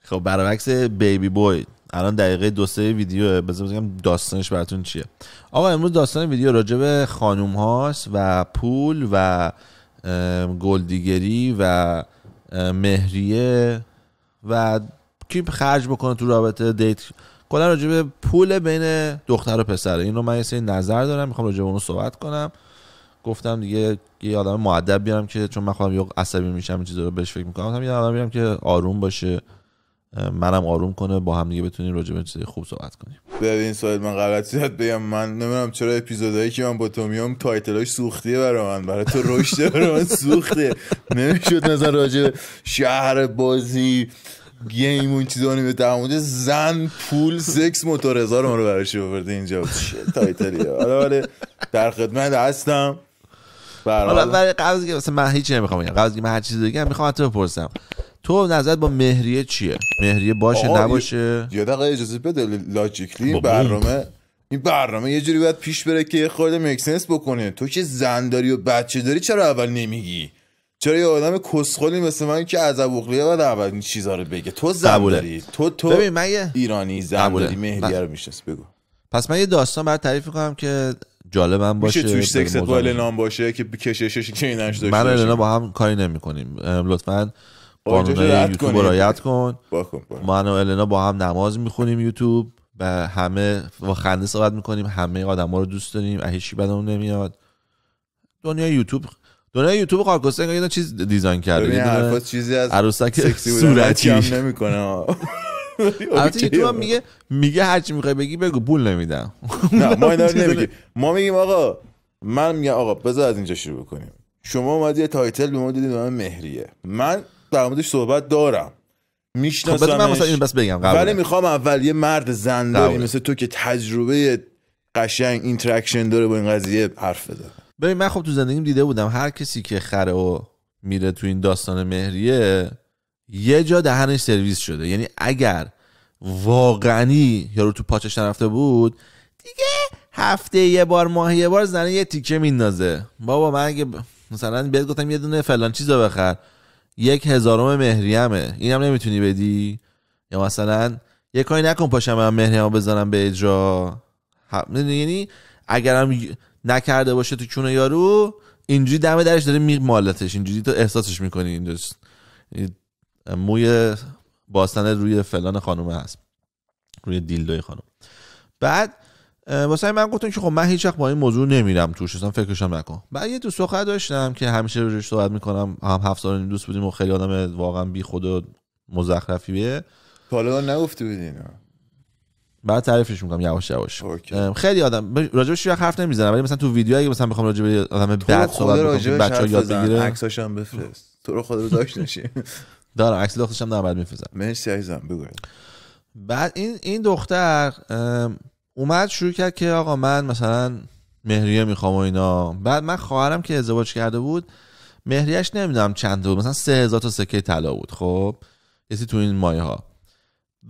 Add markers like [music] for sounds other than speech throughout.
خب برعکس بیبی بوی الان دقیقه دو سه ویدیو بذار بگم داستانش براتون چیه آقا امروز داستان ویدیو راجع به خانوم هاست و پول و گلدیگری و مهریه و کی خرج بکنه تو رابطه دیت کلا راجع به پول بین دختر و پسره اینو من یه نظر دارم میخوام راجع به اونو صحبت کنم گفتم دیگه یه آدم معدب بیارم که چون من خودم یه عصبی میشم چیزا رو بهش فکر میکنم یه آدم بیارم که آروم باشه منم آروم کنه با هم دیگه بتونیم راجع به چیزای خوب صحبت کنیم ببین این سوال من غلط زیاد بگم من نمیدونم چرا اپیزودایی که من با تو میام تایتلاش سوختیه برای من برای تو رشد برای من سوخته نمیشد نظر راجع شهر بازی گیم اون چیزا به در زن پول سکس موتور هزار رو براش آورده اینجا چه تایتلیه حالا ولی در خدمت هستم حالا برای که مثلا من هیچی نمیخوام بگم که من هر چیزی بگم میخوام تو بپرسم تو نظرت با مهریه چیه مهریه باشه نباشه یه دقیقه اجازه بده لاجیکلی برنامه این برنامه یه جوری باید پیش بره که خورده مکسنس بکنه تو که زنداری و بچه داری چرا اول نمیگی چرا یه آدم کسخلی مثل من که از ابوقلیه و اول این چیزا رو بگه تو زن تو تو ببین من ایرانی زن مهریه رو میشناسی بگو پس من یه داستان برات تعریف کنم که جالب هم باشه میشه توش سکست با نام باشه که کششش که اینش داشته من الان با هم کاری نمیکنیم لطفاً قانون یوتیوب رو رعایت کن من و النا با هم نماز میخونیم یوتیوب و همه با خنده صحبت میکنیم همه آدم ها رو دوست داریم هیچی بدمون نمیاد دنیا یوتیوب دنیا یوتیوب کارکوستن یه چیز دیزاین کرده یه حرفا چیزی از عروسک صورتی نمیکنه [laughs] البته یوتیوب هم میگه میگه هر چی میخوای بگی بگو بول نمیدم نه ما اینا [laughs] نمیگیم ما میگیم آقا من میگم آقا بذار از اینجا شروع کنیم شما اومدی یه تایتل به ما به من مهریه من در موردش صحبت دارم میشناسم خب من بس بگم قبل ولی میخوام اول یه مرد زنده مثل تو که تجربه قشنگ اینتراکشن داره با این قضیه حرف بزنه ببین من خب تو زندگیم دیده بودم هر کسی که خره و میره تو این داستان مهریه یه جا دهنش سرویس شده یعنی اگر واقعی یارو تو پاچش نرفته بود دیگه هفته یه بار ماه یه بار زنه یه تیکه میندازه بابا من اگه مثلا بهت گفتم یه دونه فلان چیز بخر یک هزارم مهریمه اینم نمیتونی بدی یا مثلا یه کاری نکن پاشم من بزنم به اجرا یعنی اگرم نکرده باشه تو چونه یارو اینجوری دم درش داره میمالتش اینجوری تو احساسش میکنی اینجوری موی باستن روی فلان خانم هست روی دیلدوی خانم بعد واسه من گفتم که خب من هیچ وقت با این موضوع نمیرم توش اصلا فکرشم نکن بعد یه دوست دختر داشتم که همیشه روش صحبت میکنم هم هفت سال دوست بودیم و خیلی آدم واقعا بی خود و مزخرفیه حالا نگفته بودین بعد تعریفش میکنم یواش یواش خیلی آدم راجبش یه حرف نمیزنم ولی مثلا تو ویدیو اگه مثلا بخوام راجب آدم بد صحبت کنم بچه‌ها یاد بگیره عکساشم بفرست تو رو خود رو داشت نشی دارم عکس دخترشم دارم بعد میفرستم مرسی عزیزم بگو بعد این این دختر اومد شروع کرد که آقا من مثلا مهریه میخوام و اینا بعد من خواهرم که ازدواج کرده بود مهریهش نمیدونم چند بود مثلا سه هزار تا سکه طلا بود خب کسی تو این مایه ها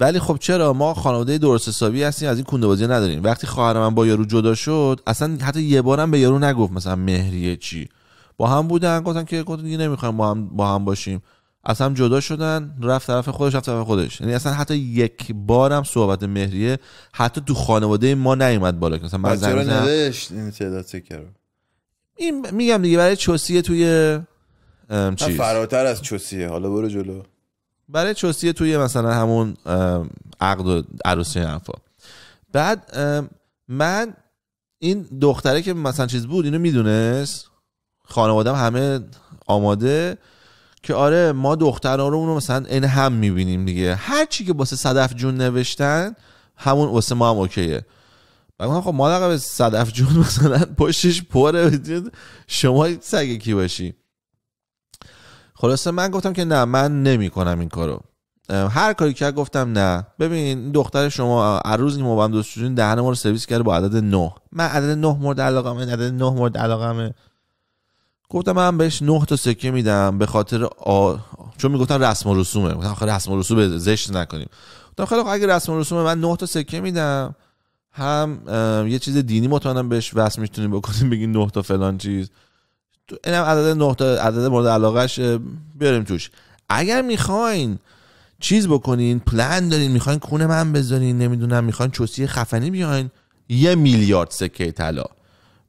ولی خب چرا ما خانواده درست حسابی هستیم از این کندوازی بازی نداریم وقتی خواهر من با یارو جدا شد اصلا حتی یه بارم به یارو نگفت مثلا مهریه چی با هم بودن گفتن که گفتن نمیخوایم با هم با هم باشیم از هم جدا شدن رفت طرف خودش رفت طرف خودش یعنی اصلا حتی یک هم صحبت مهریه حتی تو خانواده ما نیومد بالا مثلا نوشت این تعداد سکر این میگم دیگه برای چوسیه توی چیز فراتر از چوسیه حالا برو جلو برای چوسیه توی مثلا همون عقد و عروسی انفا بعد من این دختره که مثلا چیز بود اینو میدونست خانواده همه آماده که آره ما دختران رو اونو مثلا این هم میبینیم دیگه هر چی که واسه صدف جون نوشتن همون واسه ما هم اوکیه بگم خب ما به صدف جون [laughs] مثلا پشتش پره شما سگ کی باشی خلاصه من گفتم که نه من نمی کنم این کارو هر کاری که گفتم نه ببین دختر شما روز این هم دوست دهن ما رو سرویس کرد با عدد 9 من عدد 9 مورد من عدد 9 مورد علاقه گفتم من بهش 9 تا سکه میدم به خاطر آ... چون میگفتن رسم و رسومه گفتم آخه رسم و رسوم زشت نکنیم گفتم خیلی خب اگه رسم و رسومه من 9 تا سکه میدم هم یه چیز دینی مطمئنم بهش وصل میتونیم بکنیم بگیم 9 تا فلان چیز تو اینم عدد 9 تا عدد مورد علاقش بیاریم توش اگر میخواین چیز بکنین پلان دارین میخواین کونه من بذارین نمیدونم میخواین چوسی خفنی بیاین یه میلیارد سکه طلا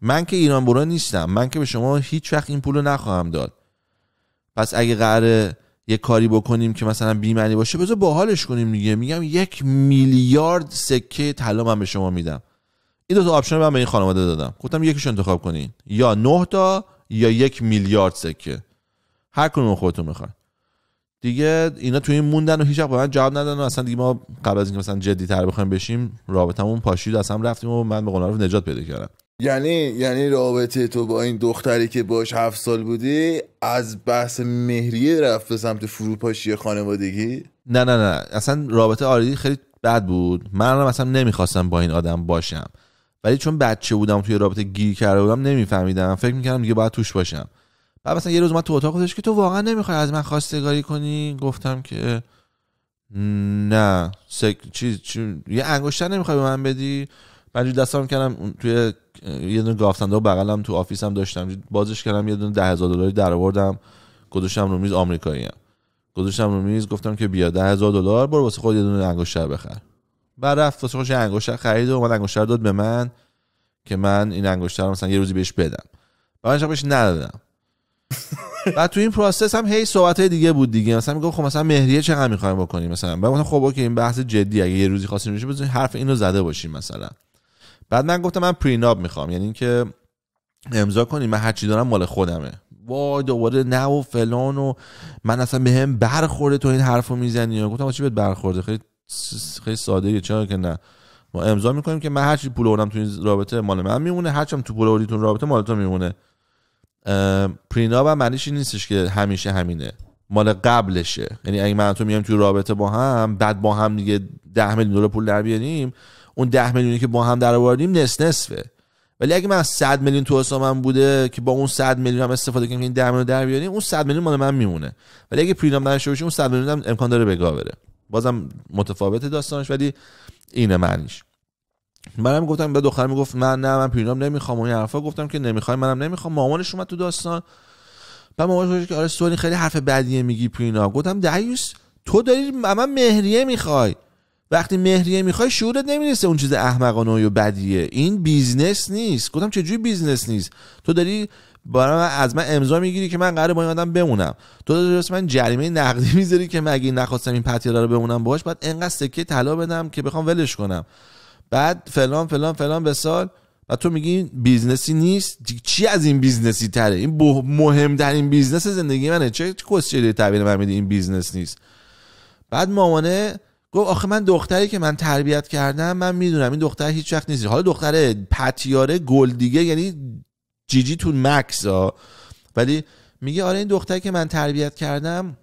من که ایران برو نیستم من که به شما هیچ وقت این پول رو نخواهم داد پس اگه قرار یه کاری بکنیم که مثلا بیمنی باشه بذار باحالش کنیم دیگه میگم یک میلیارد سکه طلا من به شما میدم این دو تا آپشن رو من به این خانواده دادم گفتم یکیش انتخاب کنین یا 9 تا یا یک میلیارد سکه هر کدوم خودتون میخواد دیگه اینا تو این موندن و هیچ به من جواب ندادن و اصلا دیگه ما قبل از اینکه مثلا جدی تر بخوایم بشیم رابطمون پاشید اصلا رفتیم و من به قول نجات پیدا کردم یعنی یعنی رابطه تو با این دختری که باش هفت سال بودی از بحث مهریه رفت به سمت فروپاشی خانوادگی نه نه نه اصلا رابطه آریدی خیلی بد بود منم اصلا نمیخواستم با این آدم باشم ولی چون بچه بودم توی رابطه گیر کرده بودم نمیفهمیدم فکر میکردم دیگه باید توش باشم بعد مثلا یه روز من تو اتاق گفتش که تو واقعا نمیخوای از من خواستگاری کنی گفتم که نه سک... چی... یه انگشتر نمیخوای به من بدی من دستم کردم توی یه دونه گافتنده و بغلم تو آفیسم داشتم بازش کردم یه دونه هزار دلاری درآوردم گذاشتم رو میز آمریکایی هم گذاشتم رو میز گفتم که بیا هزار دلار برو واسه خود یه دونه انگشتر بخر بعد رفت واسه خودش انگشتر خرید و من انگشتر داد به من که من این انگشتر مثلا یه روزی بهش بدم بعدش بهش ندادم [laughs] بعد تو این پروسس هم هی صحبت های دیگه بود دیگه مثلا میگم خب مثلا مهریه چقدر میخوایم بکنیم مثلا بعد خب اوکی این بحث جدی اگه یه روزی خواستیم میشه بزنین حرف اینو زده باشیم مثلا بعد من گفتم من پریناب میخوام یعنی اینکه امضا کنی من هرچی دارم مال خودمه وای دوباره نه و فلان و من اصلا به هم برخورده تو این حرفو میزنی گفتم چی بهت برخورده خیلی خیلی ساده چرا که نه ما امضا میکنیم که من هرچی پول آوردم تو این رابطه مال من میمونه هرچم تو پول تو رابطه مال تو میمونه پریناب هم معنیش این نیستش که همیشه همینه مال قبلشه یعنی اگه من تو میام تو رابطه با هم بعد با هم دیگه 10 میلیون دلار پول در بیاریم اون 10 میلیونی که با هم درآوردیم آوردیم نصف نصفه ولی اگه من 100 میلیون تو من بوده که با اون 100 میلیون هم استفاده کنیم این 10 میلیون در بیاریم اون 100 میلیون مال من میمونه ولی اگه پرینام نشه بشه اون 100 میلیون هم امکان داره بگا بره بازم متفاوته داستانش ولی اینه معنیش منم گفتم به دختر میگفت من نه من پرینام نمیخوام اون حرفا گفتم که نمیخوام منم نمیخوام مامانش اومد تو داستان بعد مامانش که آره سوالی خیلی حرف بدیه میگی پرینام گفتم دایوس تو داری من مهریه میخوای وقتی مهریه میخوای شعورت نمیرسه اون چیز احمقانه و بدیه این بیزنس نیست گفتم چجوری بیزنس نیست تو داری برای من از من امضا میگیری که من قراره با این آدم بمونم تو داری من جریمه نقدی [laughs] میذاری که مگه نخواستم این پتیاره رو بمونم باش بعد انقدر سکه طلا بدم که بخوام ولش کنم بعد فلان فلان فلان به سال و تو میگی این بیزنسی نیست چی از این بیزنسی تره این مهمترین بیزنس زندگی منه چه کوسچری تعبیر من میدی این بیزنس نیست بعد مامانه گفت آخه من دختری که من تربیت کردم من میدونم این دختر هیچ وقت نیست حالا دختر پتیاره گل دیگه یعنی جیجی تو مکس ها ولی میگه آره این دختری که من تربیت کردم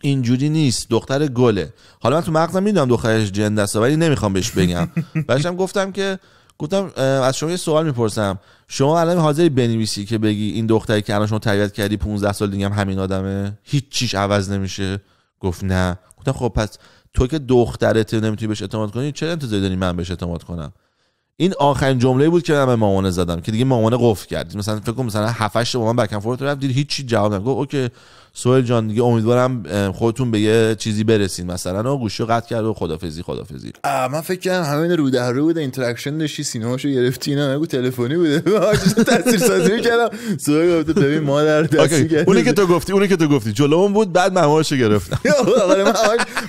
اینجوری نیست دختر گله حالا من تو مغزم میدونم دخترش جند است ولی نمیخوام بهش بگم [laughs] بعدشم گفتم که گفتم از شما یه سوال میپرسم شما الان حاضری بنویسی که بگی این دختری که الان شما تربیت کردی 15 سال دیگه هم همین آدمه هیچ چیش عوض نمیشه گفت نه گفتم خب پس تو که دخترت نمیتونی بهش اعتماد کنی چه انتظاری داری من بهش اعتماد کنم این آخرین جمله بود که من به مامانه زدم که دیگه مامانه قفل کرد مثلا فکر کنم مثلا هفت هشت با من بک فورت رفت دید هیچ جواب نمیداد گفت اوکی سوهل جان دیگه امیدوارم خودتون به یه چیزی برسین مثلا گوشی قطع کرد و خدافظی خدافظی من فکر کردم همین رو در رو بود اینتراکشن داشتی سینماشو گرفتی نه؟ نگو تلفنی بوده [laughs] تاثیر سازی کردم سوهل گفت ببین مادر دستی اونی که تو گفتی اونی که تو گفتی جلومون بود بعد مهماشو گرفتم [laughs] آره،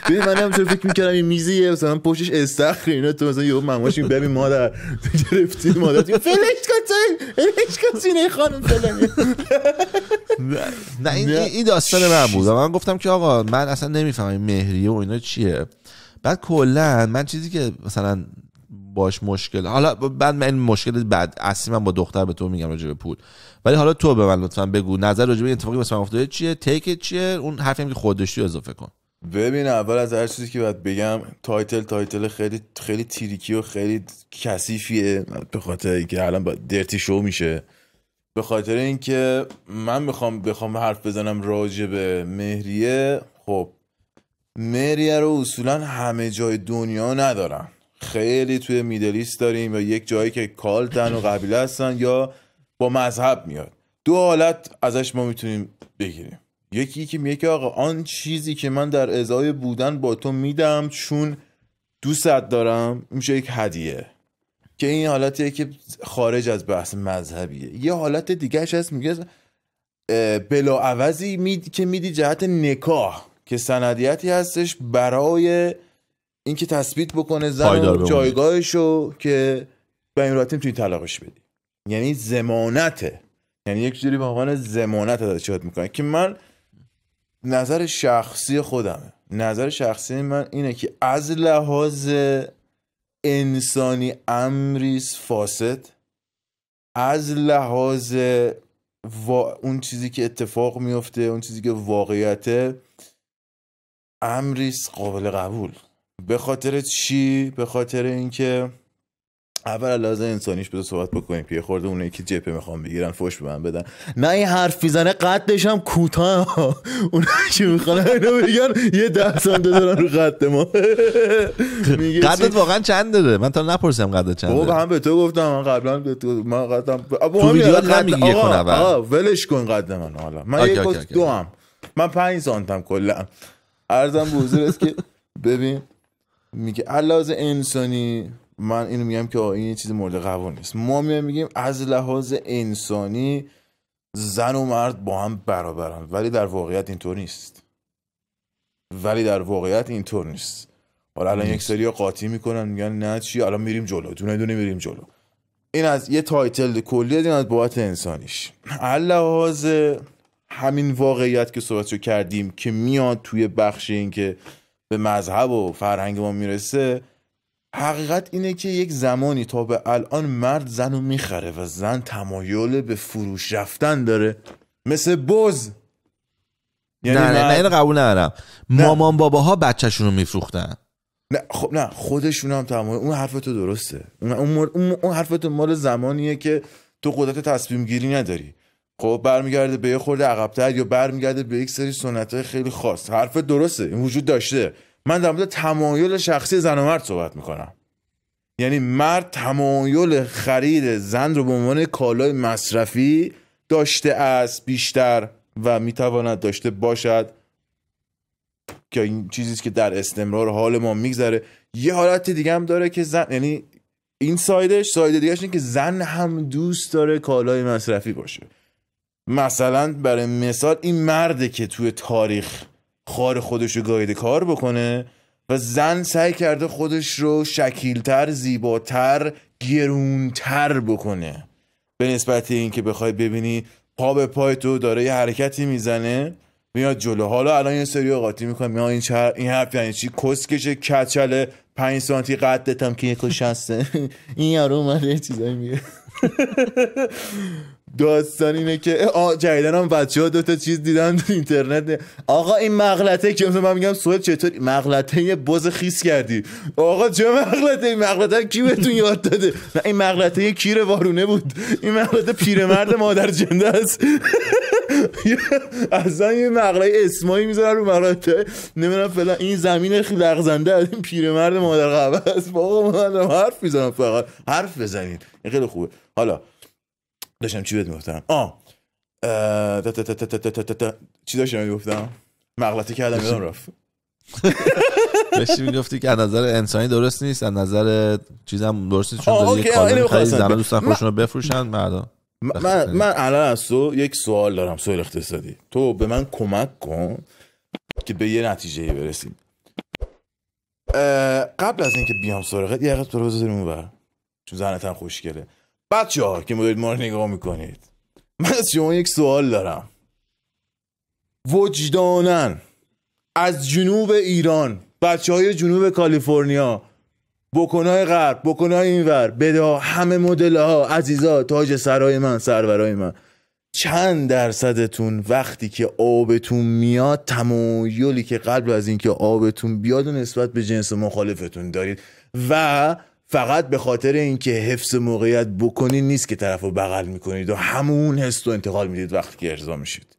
ببین من همینطور فکر می‌کردم این میزیه مثلا پشتش استخر اینا تو مثلا یه مهماش ببین مادر [laughs] گرفتی مادر فلش کن فلش کن خانم نه داستان من بود من گفتم که آقا من اصلا نمیفهمم مهریه و اینا چیه بعد کلا من چیزی که مثلا باش مشکل حالا بعد من مشکل بعد اصلی من با دختر به تو میگم راجع پول ولی حالا تو به من لطفا بگو نظر راجع به اتفاقی مثلا افتاده چیه تیک چیه اون حرفی که خودش اضافه کن ببین اول از هر چیزی که باید بگم تایتل تایتل خیلی خیلی تیریکی و خیلی کثیفیه به خاطر اینکه الان با درتی شو میشه به خاطر اینکه من میخوام بخوام حرف بزنم راجع به مهریه خب مهریه رو اصولا همه جای دنیا ندارن خیلی توی میدلیست داریم یا یک جایی که کالتن و قبیله هستن یا با مذهب میاد دو حالت ازش ما میتونیم بگیریم یکی که میگه که آقا آن چیزی که من در ازای بودن با تو میدم چون دوستت دارم میشه یک هدیه که این حالتیه که خارج از بحث مذهبیه یه حالت دیگهش هست میگه بلا می که میدی جهت نکاح که سندیتی هستش برای اینکه تثبیت بکنه زن جایگاهشو که به این راتیم توی طلاقش بدی یعنی زمانته یعنی یک جوری به عنوان زمانت میکنه که من نظر شخصی خودمه نظر شخصی من اینه که از لحاظ انسانی امریز فاسد از لحاظ اون چیزی که اتفاق میفته اون چیزی که واقعیت امریز قابل قبول به خاطر چی به خاطر اینکه اول لازم انسانیش بذار صحبت بکنیم که خورده اونایی که جپه میخوام بگیرن فوش به من بدن نه این حرف میزنه قدش هم کوتاه [laughs] اونایی که میخوان اینو بگن یه ده سانتی دارن رو قد ما [laughs] قدت واقعا چند داره من تا نپرسم قدت چند بابا هم به تو گفتم من قبلا به تو من قدم تو ویدیو قد اول ولش کن قد من حالا من یک دو هم من 5 سانتم کلا ارزم به است که ببین میگه علاوه انسانی من اینو میگم که این چیز مورد قبول نیست ما میایم میگیم از لحاظ انسانی زن و مرد با هم برابرن ولی در واقعیت اینطور نیست ولی در واقعیت اینطور نیست حالا الان یک سری قاطی میکنن میگن نه چی الان میریم جلو دونه دونه میریم جلو این از یه تایتل کلی از این از انسانیش لحاظ همین واقعیت که رو کردیم که میاد توی بخش این که به مذهب و فرهنگ ما میرسه حقیقت اینه که یک زمانی تا به الان مرد زن رو میخره و زن تمایل به فروش رفتن داره مثل بز یعنی نه نه نه قبول ندارم مامان باباها بچهشون رو میفروختن نه خب نه خودشون هم تمایل اون حرف تو درسته اون, مر... اون حرف تو مال زمانیه که تو قدرت تصمیم گیری نداری خب برمیگرده به یه خورده عقبتر یا برمیگرده به یک سری سنت های خیلی خاص حرف درسته این وجود داشته من در مورد تمایل شخصی زن و مرد صحبت میکنم یعنی مرد تمایل خرید زن رو به عنوان کالای مصرفی داشته است بیشتر و میتواند داشته باشد که این چیزی که در استمرار حال ما میگذره یه حالت دیگه هم داره که زن یعنی این سایدش ساید دیگه که زن هم دوست داره کالای مصرفی باشه مثلا برای مثال این مرده که توی تاریخ خار خودش رو گاید کار بکنه و زن سعی کرده خودش رو شکیلتر زیباتر گرونتر بکنه به نسبت اینکه بخوای ببینی پا به پای تو داره یه حرکتی میزنه میاد جلو حالا الان یه سری قاطی میکنه میاد این چر... این حرف یعنی چی کسکشه کچله 5 سانتی قدتم که یک هسته [laughs] این یارو اومده چیزایی میگه [laughs] داستان اینه که آ جدیدن هم بچه ها دوتا چیز دیدن تو اینترنت آقا این مغلطه که من میگم سوال چطور مغلطه یه بز خیس کردی آقا چه مغلطه این مغلطه کی بهتون یاد داده نه این مغلطه یه کیر وارونه بود این مغلطه پیرمرد مادر جنده است از [laughs] این مغلطه اسمایی میذارن رو مغلطه نمیدونم فعلا این زمین لغزنده از این پیرمرد مادر قبه است آقا من حرف میزنم فقط حرف بزنید خیلی خوبه حالا داشتم چی بهت میگفتم آه چی داشتم میگفتم مغلطه کردم یادم [laughs] رفت داشتی میگفتی که از نظر انسانی درست نیست از نظر چیزم درست نیست چون داری زنان دوستن خودشون رو بفروشن مردم من من الان از تو یک سوال دارم سوال اقتصادی تو به من کمک کن که به یه نتیجه برسیم قبل از اینکه بیام سراغت یه وقت تو رو بذاریم اونور چون زنتم خوشگله بچه ها که مدارید ما رو نگاه میکنید من از شما یک سوال دارم وجدانن از جنوب ایران بچه های جنوب کالیفرنیا بکنای غرب بکنای اینور بده همه مدل ها عزیزا تاج سرای من سرورای من چند درصدتون وقتی که آبتون میاد تمایلی که قبل از اینکه آبتون بیاد و نسبت به جنس مخالفتون دارید و فقط به خاطر اینکه حفظ موقعیت بکنی نیست که طرف رو بغل میکنید و همون حس و انتقال میدید وقتی که ارضا میشید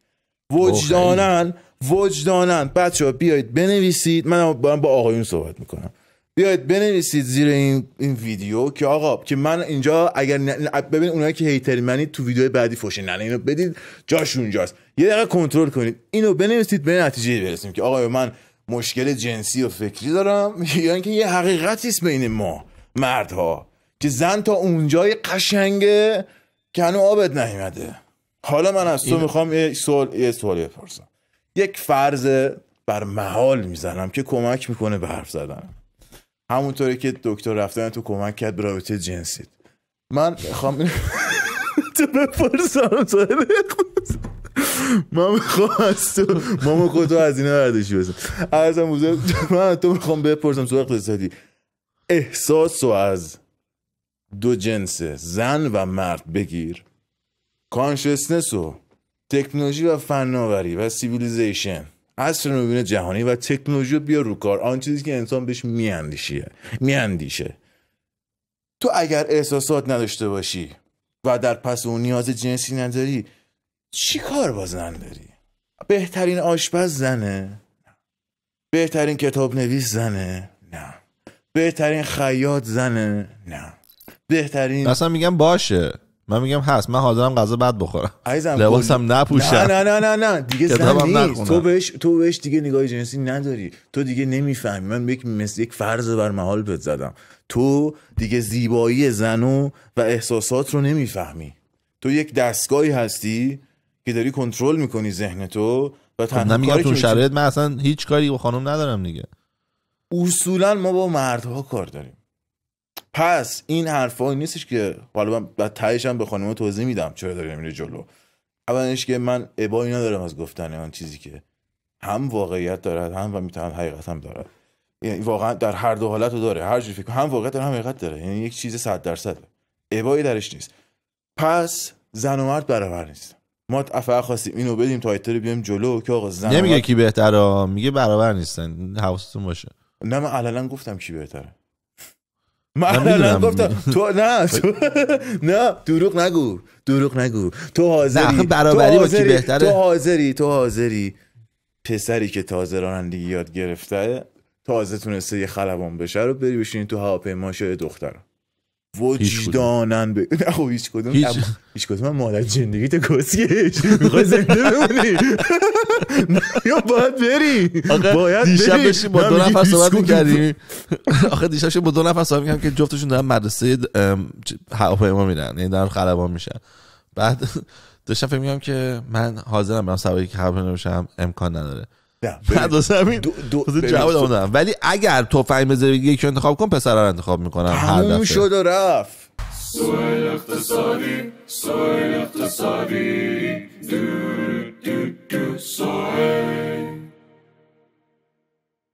وجدانن وجدانن بچه ها بیایید بنویسید من با, با آقایون صحبت میکنم بیاید بنویسید زیر این, این ویدیو که آقا که من اینجا اگر ببین اونایی که هیتر منید تو ویدیو بعدی فوش نه اینو بدید جاش اونجاست یه دقیقه کنترل کنید اینو بنویسید به نتیجه برسیم که آقا من مشکل جنسی و فکری دارم یا [laughs] یعنی اینکه یه حقیقتی است بین ما مردها که زن تا اونجای قشنگه هنو آبت نیومده حالا من از تو میخوام یه سوال یه سوال بپرسم یک فرض بر محال میزنم که کمک میکنه به حرف زدن همونطوری که دکتر رفتن تو کمک کرد به رابطه من میخوام [laughs] تو بپرسم من میخوام از تو ماما خودتو از اینه برداشتی بسن ارزم من تو میخوام بپرسم تو اقتصادی احساس رو از دو جنس زن و مرد بگیر کانشسنس و تکنولوژی و فناوری و سیویلیزیشن اصر نوین جهانی و تکنولوژی رو بیا رو کار آن چیزی که انسان بهش میاندیشه میاندیشه تو اگر احساسات نداشته باشی و در پس اون نیاز جنسی نداری چی کار با زن داری بهترین آشپز زنه بهترین کتاب نویس زنه نه بهترین خیاط زنه نه بهترین اصلا میگم باشه من میگم هست من حاضرم غذا بد بخورم عزیزم لباسم نپوشم نه نه نه نه دیگه زن نیست تو بهش تو بهش دیگه نگاه جنسی نداری تو دیگه نمیفهمی من یک مثل یک فرض بر محال بهت زدم تو دیگه زیبایی زنو و احساسات رو نمیفهمی تو یک دستگاهی هستی که داری کنترل میکنی ذهن تو و خب، تنها کاری تو شرایط من اصلا هیچ کاری با خانم ندارم دیگه اصولا ما با مردها کار داریم پس این این نیستش که حالا من بعد تهش هم به خانم توضیح میدم چرا داریم میره جلو اولش که من ابایی ندارم از گفتن آن چیزی که هم واقعیت دارد هم و میتونم حقیقت هم دارد یعنی واقعا در هر دو حالت رو داره هر جوری فکر هم واقعیت داره هم حقیقت داره یعنی یک چیز 100 درصد ابایی درش نیست پس زن و مرد برابر نیست ما افعه خواستیم اینو بدیم تایتل بیام جلو که آقا زن نمیگه مرد... کی بهتره میگه برابر نیستن حواستون باشه نه من علنا گفتم کی بهتره من گفتم تو نه تو نه دروغ نگو دروغ نگو تو حاضری برابری با کی بهتره تو حاضری تو حاضری پسری که تازه رانندگی یاد گرفته تازه تونسته یه خلبان بشه رو بری بشینی تو هواپیما شده دخترم وجدانن به نه خب هیچ کدوم هیچ, کدوم هم مادر زندگی تو کسکش [laughs] میخوای زنده بمونی [laughs] یا باید بری باید دیشب بشی [laughs] با دو نفر صحبت میکردیم آخه دیشب شد با دو نفر صحبت میکردم که جفتشون دارن مدرسه هواپیما میرن یعنی دارن خلبان میشن بعد داشتم فکر میگم که من حاضرم برم سوایی که هواپیما بشم امکان نداره نه واسه همین جواب دادم ولی اگر تو فهم بذاری یکی انتخاب کن پسر رو انتخاب میکنم هر دفعه شد و رفت سوال اقتصادی سوال اقتصادی دو دو دو سوال